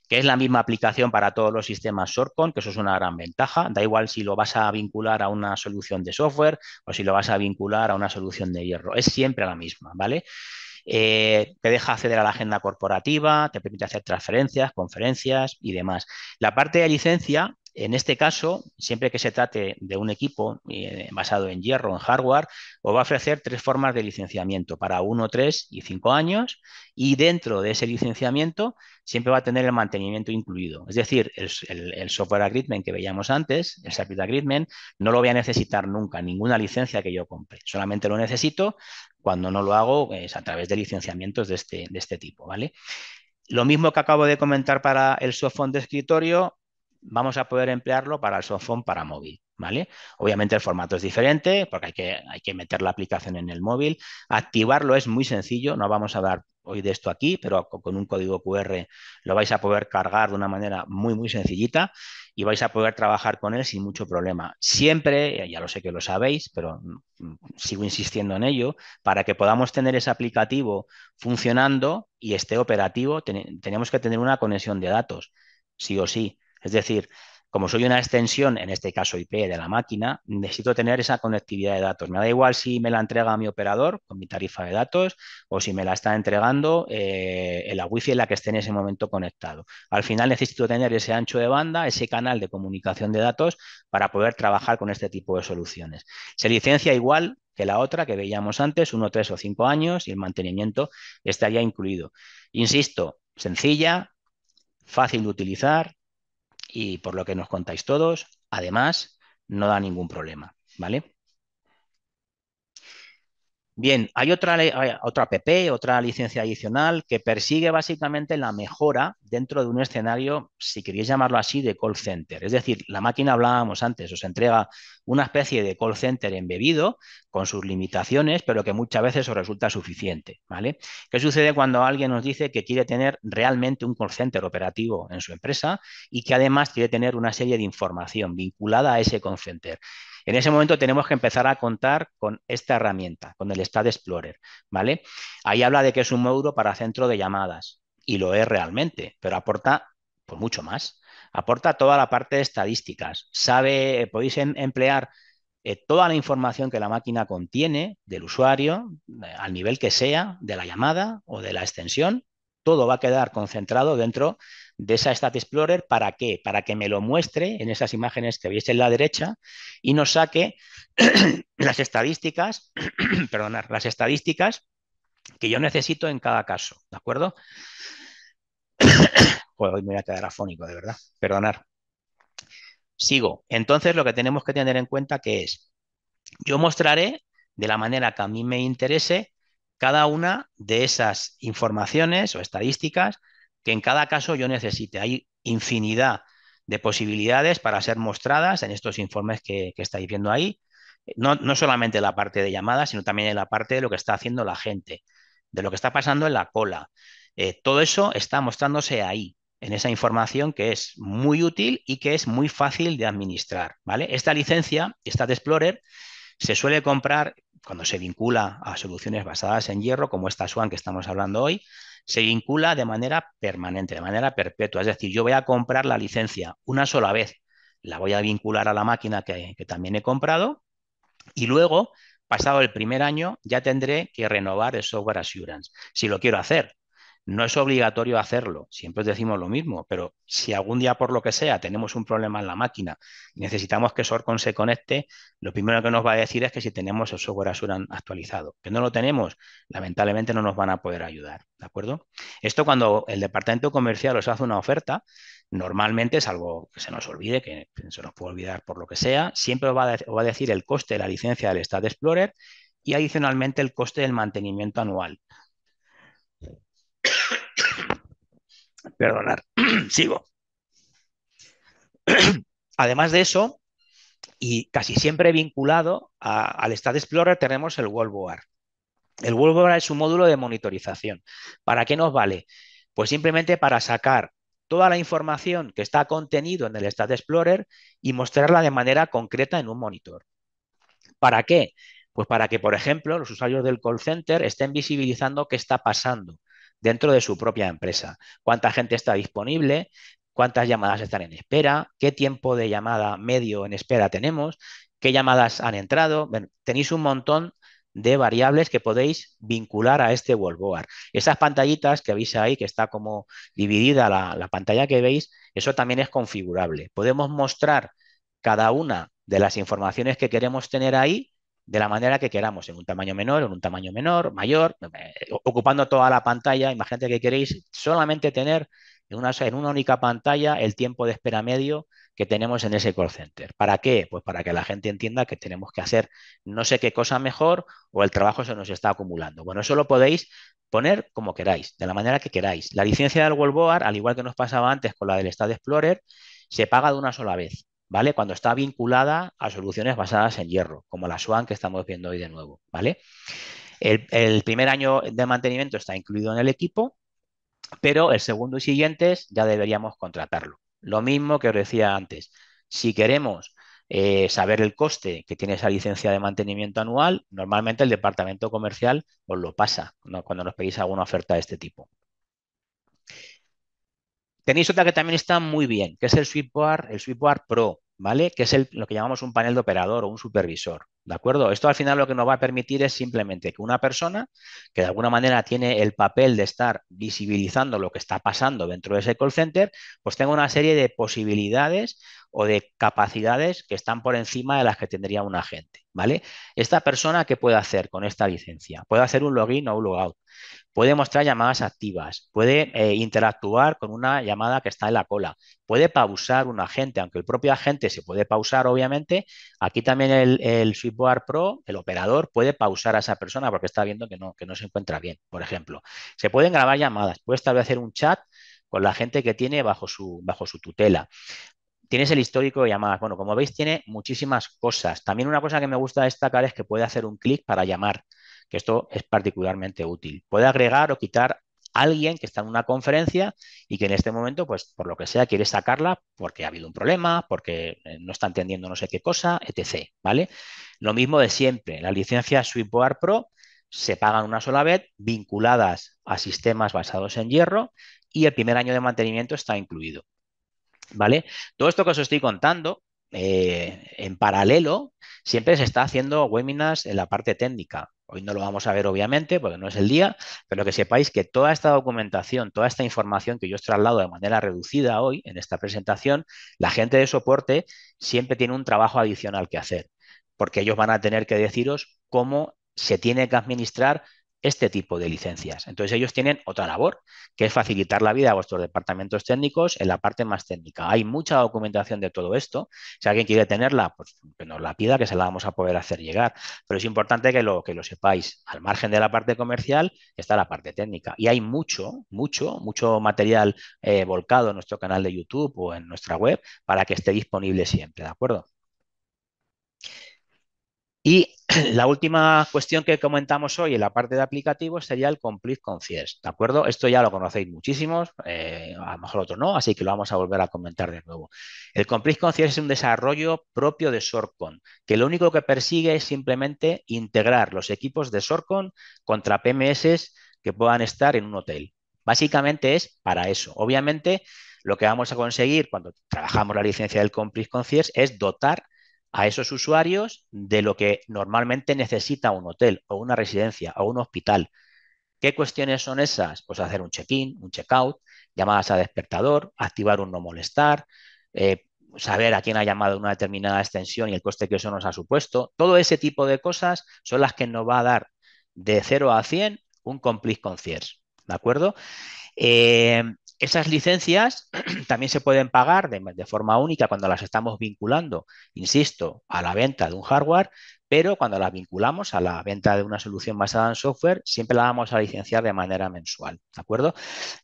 que es la misma aplicación para todos los sistemas Sorcon, que eso es una gran ventaja. Da igual si lo vas a vincular a una solución de software o si lo vas a vincular a una solución de hierro. Es siempre la misma, ¿vale? Eh, te deja acceder a la agenda corporativa, te permite hacer transferencias, conferencias y demás. La parte de licencia en este caso, siempre que se trate de un equipo eh, basado en hierro en hardware, os va a ofrecer tres formas de licenciamiento para uno, tres y cinco años y dentro de ese licenciamiento siempre va a tener el mantenimiento incluido. Es decir, el, software agreement que veíamos antes, el service agreement, no lo voy a necesitar nunca, ninguna licencia que yo compre. Solamente lo necesito cuando no lo hago es pues, a través de licenciamientos de este, de este tipo, ¿vale? Lo mismo que acabo de comentar para el software de escritorio, vamos a poder emplearlo para el softphone para móvil. ¿Vale? Obviamente el formato es diferente porque hay que, hay que meter la aplicación en el móvil. Activarlo es muy sencillo, no vamos a hablar hoy de esto aquí, pero con un código QR lo vais a poder cargar de una manera muy, muy sencillita y vais a poder trabajar con él sin mucho problema. Siempre, eh, ya lo sé que lo sabéis, pero mm, mm, sigo insistiendo en ello, para que podamos tener ese aplicativo funcionando y esté operativo, tenemos que tener una conexión de datos, sí o sí. Es decir, como soy una extensión, en este caso IP, de la máquina, necesito tener esa conectividad de datos. Me da igual si me la entrega mi operador con mi tarifa de datos o si me la está entregando eh, en la wifi en la que esté en ese momento conectado. Al final necesito tener ese ancho de banda, ese canal de comunicación de datos para poder trabajar con este tipo de soluciones. Se licencia igual que la otra que veíamos antes, uno, tres o cinco años y el mantenimiento estaría incluido. Insisto, sencilla, fácil de utilizar, y por lo que nos contáis todos, además, no da ningún problema, ¿vale? Bien, hay otra, otra app, otra licencia adicional que persigue básicamente la mejora dentro de un escenario, si queréis llamarlo así, de call center. Es decir, la máquina hablábamos antes, os entrega una especie de call center embebido con sus limitaciones, pero que muchas veces os resulta suficiente. ¿vale? ¿Qué sucede cuando alguien nos dice que quiere tener realmente un call center operativo en su empresa y que además quiere tener una serie de información vinculada a ese call center? En ese momento tenemos que empezar a contar con esta herramienta, con el Stat Explorer, ¿vale? Ahí habla de que es un módulo para centro de llamadas y lo es realmente, pero aporta pues, mucho más. Aporta toda la parte de estadísticas. Sabe, podéis em-, emplear eh, toda la información que la máquina contiene del usuario, eh, al nivel que sea, de la llamada o de la extensión, todo va a quedar concentrado dentro de esa Stat Explorer. ¿Para qué? Para que me lo muestre en esas imágenes que veis en la derecha y nos saque *clears throat* las estadísticas, *clears throat* perdonar, las estadísticas que yo necesito en cada caso, ¿de acuerdo? *clears throat* hoy me voy a quedar afónico, de verdad, perdonar. Sigo. Entonces, lo que tenemos que tener en cuenta que es, yo mostraré de la manera que a mí me interese cada una de esas informaciones o estadísticas que en cada caso yo necesite. Hay infinidad de posibilidades para ser mostradas en estos informes que, estáis viendo ahí. No, solamente la parte de llamadas, sino también en la parte de lo que está haciendo la gente, de lo que está pasando en la cola. Eh, todo eso está mostrándose ahí, en esa información que es muy útil y que es muy fácil de administrar. ¿vale? Esta licencia, esta Explorer, se suele comprar cuando se vincula a soluciones basadas en hierro, como esta SWAN que estamos hablando hoy, se vincula de manera permanente, de manera perpetua. Es decir, yo voy a comprar la licencia una sola vez, la voy a vincular a la máquina que, también he comprado y luego, pasado el primer año, ya tendré que renovar el software assurance, si lo quiero hacer. No es obligatorio hacerlo, siempre os decimos lo mismo, pero si algún día por lo que sea tenemos un problema en la máquina y necesitamos que Sorcon se conecte, lo primero que nos va a decir es que si tenemos el software Azure actualizado, que no lo tenemos, lamentablemente no nos van a poder ayudar, ¿de acuerdo? Esto cuando el departamento comercial os hace una oferta, normalmente es algo que se nos olvide, que se nos puede olvidar por lo que sea, siempre va a, va a decir el coste de la licencia del Stat Explorer y adicionalmente el coste del mantenimiento anual. *coughs* Perdonar. *coughs* Sigo. *coughs* Además de eso, y casi siempre vinculado al Stat Explorer, tenemos el War. El board es un módulo de monitorización. ¿Para qué nos vale? Pues simplemente para sacar toda la información que está contenido en el Stat Explorer y mostrarla de manera concreta en un monitor. ¿Para qué? Pues para que, por ejemplo, los usuarios del call center estén visibilizando qué está pasando dentro de su propia empresa. Cuánta gente está disponible, cuántas llamadas están en espera, qué tiempo de llamada medio en espera tenemos, qué llamadas han entrado. tenéis un montón de variables que podéis vincular a este wallboard. Esas pantallitas que veis ahí, que está como dividida la pantalla que veis, eso también es configurable. Podemos mostrar cada una de las informaciones que queremos tener ahí de la manera que queramos, en un tamaño menor, en un tamaño menor, mayor, eh, ocupando toda la pantalla. Imagínate que queréis solamente tener en una, única pantalla el tiempo de espera medio que tenemos en ese call center. ¿Para qué? Pues para que la gente entienda que tenemos que hacer no sé qué cosa mejor o el trabajo se nos está acumulando. Bueno, eso lo podéis poner como queráis, de la manera que queráis. La licencia del Board, al igual que nos pasaba antes con la del estado Explorer, se paga de una sola vez. ¿vale? Cuando está vinculada a soluciones basadas en hierro, como la SWAN que estamos viendo hoy de nuevo, ¿vale? El, primer año de mantenimiento está incluido en el equipo, pero el segundo y siguientes ya deberíamos contratarlo. Lo mismo que os decía antes, si queremos eh, saber el coste que tiene esa licencia de mantenimiento anual, normalmente el departamento comercial os lo pasa cuando nos pedís alguna oferta de este tipo, Tenéis otra que también está muy bien, que es el sweepboard el Pro, ¿vale? Que es lo que llamamos un panel de operador o un supervisor, ¿de acuerdo? Esto al final lo que nos va a permitir es simplemente que una persona que de alguna manera tiene el papel de estar visibilizando lo que está pasando dentro de ese call center, pues tenga una serie de posibilidades o de capacidades que están por encima de las que tendría un agente, ¿vale? Esta persona, ¿qué puede hacer con esta licencia? Puede hacer un login o un logout puede mostrar llamadas activas, puede eh, interactuar con una llamada que está en la cola, puede pausar un agente, aunque el propio agente se puede pausar, obviamente, aquí también el, el Pro, el operador, puede pausar a esa persona porque está viendo que no, se encuentra bien, por ejemplo. Se pueden grabar llamadas, puede establecer un chat con la gente que tiene bajo su, bajo su tutela tienes el histórico de llamadas. Bueno, como veis, tiene muchísimas cosas. También una cosa que me gusta destacar es que puede hacer un clic para llamar que esto es particularmente útil. Puede agregar o quitar a alguien que está en una conferencia y que en este momento, pues por lo que sea, quiere sacarla porque ha habido un problema, porque eh, no está entendiendo no sé qué cosa, etc. ¿Vale? Lo mismo de siempre, La licencia SweetBoard Pro se paga una sola vez, vinculadas a sistemas basados en hierro y el primer año de mantenimiento está incluido. ¿Vale? Todo esto que os estoy contando eh, en paralelo, siempre se está haciendo webinars en la parte técnica. Hoy no lo vamos a ver, obviamente, porque no es el día, pero que sepáis que toda esta documentación, toda esta información que yo os traslado de manera reducida hoy en esta presentación, la gente de soporte siempre tiene un trabajo adicional que hacer, porque ellos van a tener que deciros cómo se tiene que administrar este tipo de licencias. Entonces ellos tienen otra labor, que es facilitar la vida a vuestros departamentos técnicos en la parte más técnica. Hay mucha documentación de todo esto. Si alguien quiere tenerla, pues que nos la pida, que se la vamos a poder hacer llegar. Pero es importante que lo, que lo sepáis. Al margen de la parte comercial está la parte técnica. Y hay mucho, mucho, mucho material eh, volcado en nuestro canal de YouTube o en nuestra web para que esté disponible siempre, ¿de acuerdo? Y *clears throat* la última cuestión que comentamos hoy en la parte de aplicativos sería el Complete Concierge, ¿de acuerdo? Esto ya lo conocéis muchísimos, eh, a lo mejor otros no, así que lo vamos a volver a comentar de nuevo. El Complete Concierge es un desarrollo propio de Sorcon, que lo único que persigue es simplemente integrar los equipos de Sorcon contra PMS que puedan estar en un hotel. Básicamente es para eso. Obviamente, lo que vamos a conseguir cuando trabajamos la licencia del Complete Concierge es dotar a esos usuarios de lo que normalmente necesita un hotel o una residencia o un hospital. ¿Qué cuestiones son esas? Pues hacer un check-in, un check-out, llamadas a despertador, activar un no molestar, eh, saber a quién ha llamado una determinada extensión y el coste que eso nos ha supuesto. Todo ese tipo de cosas son las que nos va a dar de 0 a 100 un complice concierge. ¿De acuerdo? Eh, esas licencias *clears throat* también se pueden pagar de, forma única cuando las estamos vinculando, insisto, a la venta de un hardware, pero cuando las vinculamos a la venta de una solución basada en software, siempre la vamos a licenciar de manera mensual, ¿de acuerdo?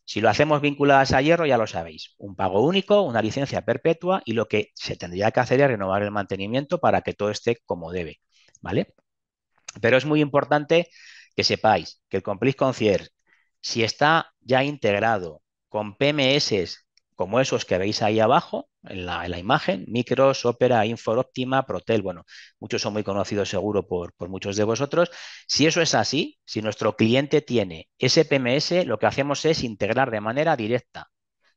Si lo hacemos vinculadas a hierro, ya lo sabéis, un pago único, una licencia perpetua y lo que se tendría que hacer es renovar el mantenimiento para que todo esté como debe, ¿vale? Pero es muy importante que sepáis que el Complete Concierge, si está ya integrado con PMS como esos que veis ahí abajo en la, imagen, Micros, Opera, Infor Optima, Protel, bueno, muchos son muy conocidos seguro por, muchos de vosotros. Si eso es así, si nuestro cliente tiene ese PMS, lo que hacemos es integrar de manera directa.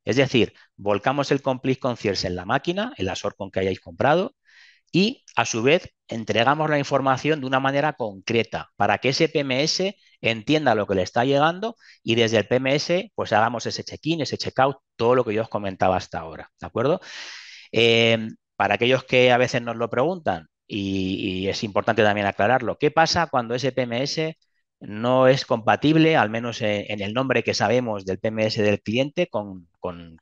Es decir, volcamos el Complete Concierge en la máquina, el con que hayáis comprado, y a su vez entregamos la información de una manera concreta para que ese PMS entienda lo que le está llegando y desde el PMS pues hagamos ese check-in, ese check-out, todo lo que yo os comentaba hasta ahora, ¿de acuerdo? Eh, para aquellos que a veces nos lo preguntan y, es importante también aclararlo, ¿qué pasa cuando ese PMS no es compatible, al menos en, el nombre que sabemos del PMS del cliente, con,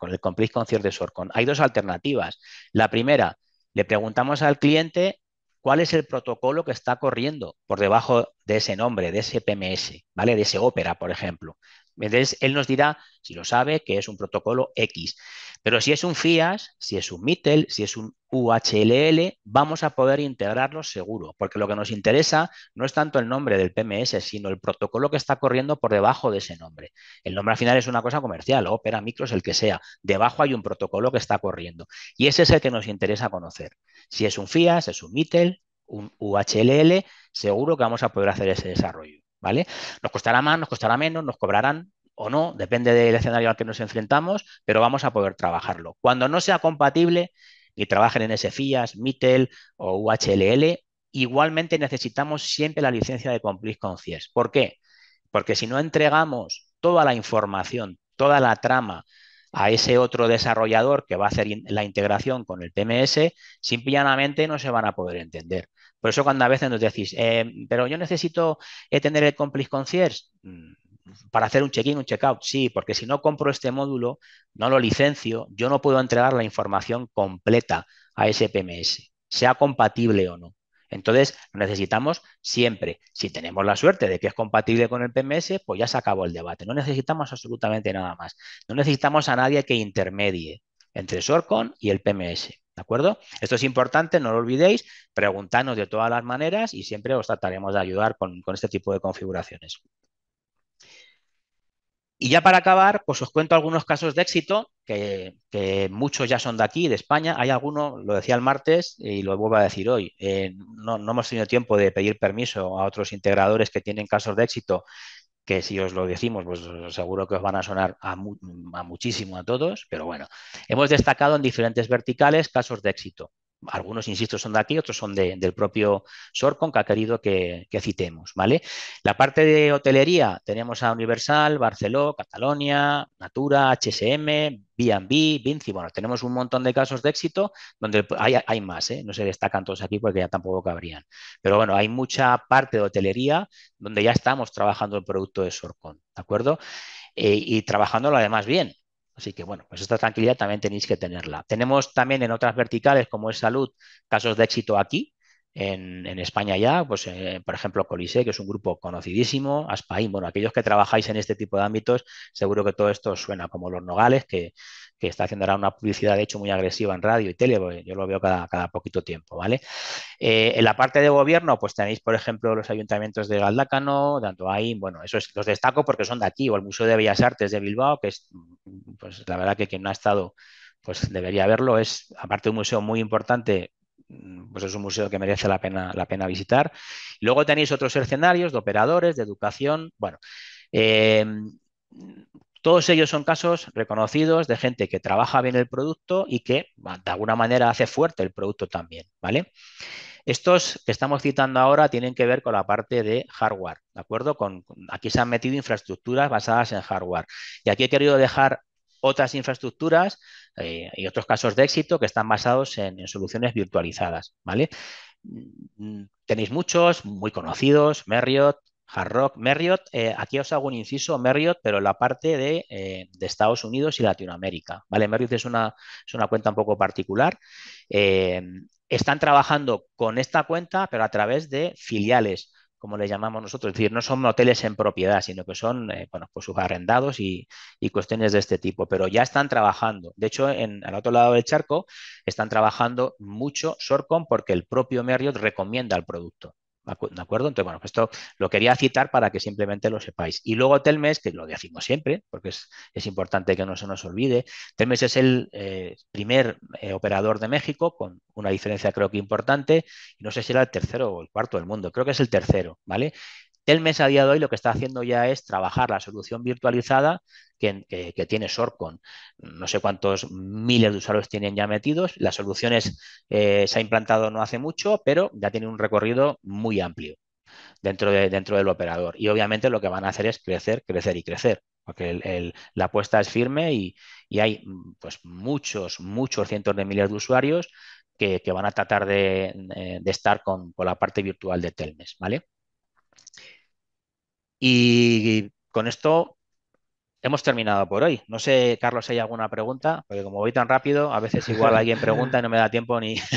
el Complete Concierge de Sorcon? hay dos alternativas. La primera le preguntamos al cliente cuál es el protocolo que está corriendo por debajo de ese nombre, de ese PMS, ¿vale? De ese Opera, por ejemplo. Entonces, él nos dirá, si lo sabe, que es un protocolo X. Pero si es un FIAS, si es un MITEL, si es un UHLL, vamos a poder integrarlo seguro, porque lo que nos interesa no es tanto el nombre del PMS, sino el protocolo que está corriendo por debajo de ese nombre. El nombre al final es una cosa comercial, Opera, Micros, el que sea. Debajo hay un protocolo que está corriendo y ese es el que nos interesa conocer. Si es un FIAS, es un MITEL, un UHLL, seguro que vamos a poder hacer ese desarrollo. ¿Vale? Nos costará más, nos costará menos, nos cobrarán, o no, depende del escenario al que nos enfrentamos, pero vamos a poder trabajarlo. Cuando no sea compatible, y trabajen en SFIAS, MITEL o UHLL, igualmente necesitamos siempre la licencia de complice Concierge. ¿Por qué? Porque si no entregamos toda la información, toda la trama a ese otro desarrollador que va a hacer la integración con el PMS, simplemente no se van a poder entender. Por eso cuando a veces nos decís, eh, pero yo necesito eh, tener el Complete Concierge, para hacer un check-in, un check-out. Sí, porque si no compro este módulo, no lo licencio, yo no puedo entregar la información completa a ese PMS, sea compatible o no. Entonces, necesitamos siempre, si tenemos la suerte de que es compatible con el PMS, pues ya se acabó el debate. No necesitamos absolutamente nada más. No necesitamos a nadie que intermedie entre Sorcon y el PMS. ¿De acuerdo? Esto es importante, no lo olvidéis. Preguntadnos de todas las maneras y siempre os trataremos de ayudar con este tipo de configuraciones. Y ya para acabar, pues os cuento algunos casos de éxito, que, muchos ya son de aquí, de España. Hay alguno, lo decía el martes y lo vuelvo a decir hoy, eh, no, hemos tenido tiempo de pedir permiso a otros integradores que tienen casos de éxito que si os lo decimos, pues seguro que os van a sonar a, muchísimo a todos, pero bueno, hemos destacado en diferentes verticales casos de éxito algunos, insisto, son de aquí, otros son del propio Sorcon que ha querido que, citemos, ¿vale? La parte de hotelería, tenemos a Universal, Barceló, Catalonia, Natura, HSM, B&B, Vinci, bueno, tenemos un montón de casos de éxito donde hay, más, ¿eh? no se destacan todos aquí porque ya tampoco cabrían, pero bueno, hay mucha parte de hotelería donde ya estamos trabajando el producto de Sorcon, ¿de acuerdo? Eh, y trabajándolo además bien, Así que bueno, pues esta tranquilidad también tenéis que tenerla. Tenemos también en otras verticales, como es salud, casos de éxito aquí, en, España ya, pues eh, por ejemplo Colise, que es un grupo conocidísimo, Aspaín, bueno, aquellos que trabajáis en este tipo de ámbitos, seguro que todo esto suena como los nogales, que que está haciendo ahora una publicidad, de hecho, muy agresiva en radio y tele, yo lo veo cada, poquito tiempo, ¿vale? Eh, en la parte de gobierno, pues tenéis, por ejemplo, los ayuntamientos de Galdácano, de ahí, bueno, eso los destaco porque son de aquí, o el Museo de Bellas Artes de Bilbao, que es, pues la verdad que quien no ha estado, pues debería verlo, es, aparte un museo muy importante, pues es un museo que merece la pena, la pena visitar. Luego tenéis otros escenarios de operadores, de educación, bueno. Eh, todos ellos son casos reconocidos de gente que trabaja bien el producto y que de alguna manera hace fuerte el producto también, ¿vale? Estos que estamos citando ahora tienen que ver con la parte de hardware, ¿de acuerdo? Con, aquí se han metido infraestructuras basadas en hardware. Y aquí he querido dejar otras infraestructuras eh, y otros casos de éxito que están basados en, en, soluciones virtualizadas, ¿vale? Mm, mm, tenéis muchos, muy conocidos, Marriott, Hard Rock, Marriott, eh, aquí os hago un inciso, Marriott, pero la parte eh, de, Estados Unidos y Latinoamérica. ¿vale? Marriott es una, es una cuenta un poco particular. Eh, están trabajando con esta cuenta, pero a través de filiales, como le llamamos nosotros. Es decir, no son hoteles en propiedad, sino que son bueno, pues subarrendados y, y, cuestiones de este tipo. Pero ya están trabajando. De hecho, en, al otro lado del charco están trabajando mucho Sorcom porque el propio Marriott recomienda el producto. ¿De acuerdo? Entonces, bueno, pues esto lo quería citar para que simplemente lo sepáis. Y luego Telmes, que lo decimos siempre, porque es, importante que no se nos olvide, Telmes es el eh, primer eh, operador de México, con una diferencia creo que importante, y no sé si era el tercero o el cuarto del mundo, creo que es el tercero, ¿vale? Telmes a día de hoy lo que está haciendo ya es trabajar la solución virtualizada que, tiene Sorcon. No sé cuántos miles de usuarios tienen ya metidos. La solución eh, se ha implantado no hace mucho, pero ya tiene un recorrido muy amplio dentro, de, dentro del operador. Y obviamente lo que van a hacer es crecer, crecer y crecer porque la apuesta es firme y, hay mm, pues muchos, muchos cientos de miles de usuarios que, van a tratar eh, de, estar con, con, la parte virtual de Telmes, ¿vale? Y con esto hemos terminado por hoy. No sé, Carlos, si hay alguna pregunta, porque como voy tan rápido, a veces igual alguien pregunta y no me da tiempo ni. *laughs* es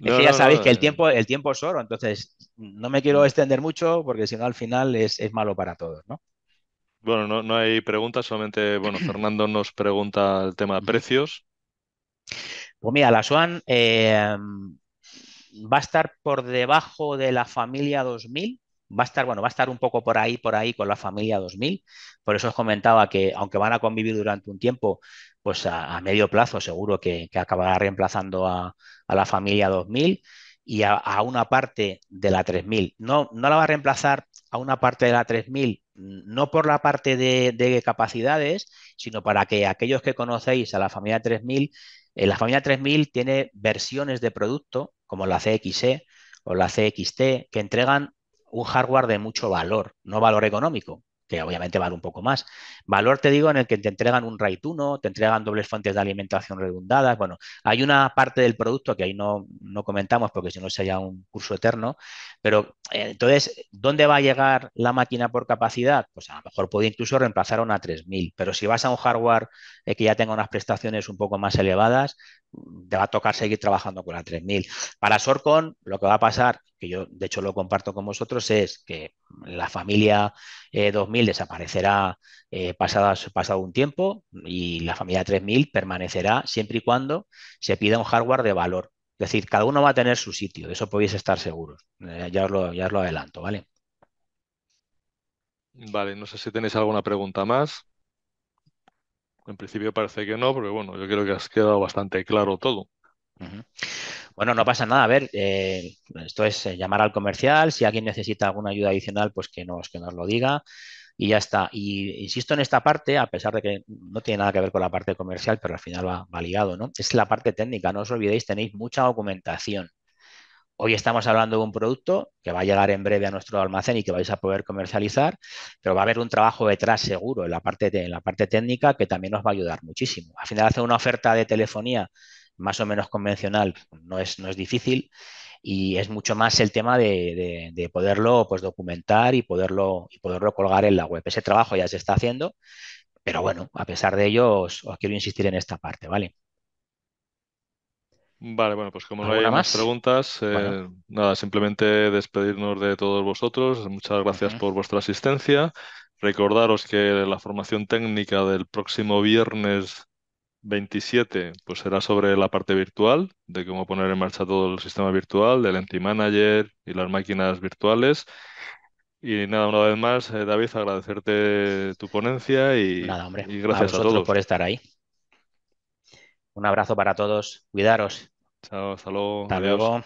que ya sabéis que el eh. tiempo, el tiempo es oro, entonces no me quiero extender mucho porque si no al final es, malo para todos, ¿no? Bueno, no, hay preguntas, solamente, bueno, Fernando nos pregunta el tema de precios. Pues mira, la Swan eh, va a estar por debajo de la familia 2000, va a estar, bueno, va a estar un poco por ahí, por ahí con la familia 2000. Por eso os comentaba que aunque van a convivir durante un tiempo, pues a, medio plazo seguro que, acabará reemplazando a, la familia 2000 y a, una parte de la 3000. No, no la va a reemplazar a una parte de la 3000, mm, no por la parte de, capacidades, sino para que aquellos que conocéis a la familia 3000, eh, la familia 3000 tiene versiones de producto como la CXE o la CXT que entregan un hardware de mucho valor, no valor económico, que obviamente vale un poco más. Valor, te digo, en el que te entregan un RAID 1, te entregan dobles fuentes de alimentación redundadas. Bueno, hay una parte del producto que ahí no, no comentamos porque si no sería un curso eterno. Pero eh, entonces, ¿dónde va a llegar la máquina por capacidad? Pues a lo mejor puede incluso reemplazar a una 3000. Pero si vas a un hardware eh, que ya tenga unas prestaciones un poco más elevadas, mm, te va a tocar seguir trabajando con la 3000. Para Sorcon, lo que va a pasar, que yo de hecho lo comparto con vosotros, es que la familia 2000 eh, desaparecerá eh, pasado un tiempo y la familia 3000 permanecerá siempre y cuando se pida un hardware de valor. Es decir, cada uno va a tener su sitio, de eso podéis estar seguros. Eh, ya, os lo, ya lo adelanto, ¿vale? Vale, no sé si tenéis alguna pregunta más. En principio parece que no, pero bueno, yo creo que has quedado bastante claro todo. Bueno, no pasa nada. A ver, eh, esto es eh, llamar al comercial. Si alguien necesita alguna ayuda adicional, pues que nos, que nos lo diga y ya está. Y insisto en esta parte, a pesar de que no tiene nada que ver con la parte comercial, pero al final va, ligado, ¿no? Es la parte técnica. No os olvidéis, tenéis mucha documentación. Hoy estamos hablando de un producto que va a llegar en breve a nuestro almacén y que vais a poder comercializar, pero va a haber un trabajo detrás seguro en la parte, en la parte técnica que también nos va a ayudar muchísimo. Al final hacer una oferta de telefonía más o menos convencional no es, no es difícil y es mucho más el tema de, poderlo pues, documentar y poderlo, y poderlo colgar en la web. Ese trabajo ya se está haciendo, pero bueno, a pesar de ello, os, quiero insistir en esta parte, ¿vale? Vale, bueno, pues como no hay más, preguntas, eh, nada, simplemente despedirnos de todos vosotros. Muchas gracias por vuestra asistencia. Recordaros que la formación técnica del próximo viernes 27 pues será sobre la parte virtual, de cómo poner en marcha todo el sistema virtual, del Entity Manager y las máquinas virtuales. Y nada, una vez más, eh, David, agradecerte tu ponencia y, gracias a, todos por estar ahí. Un abrazo para todos, cuidaros. Chao, hasta luego.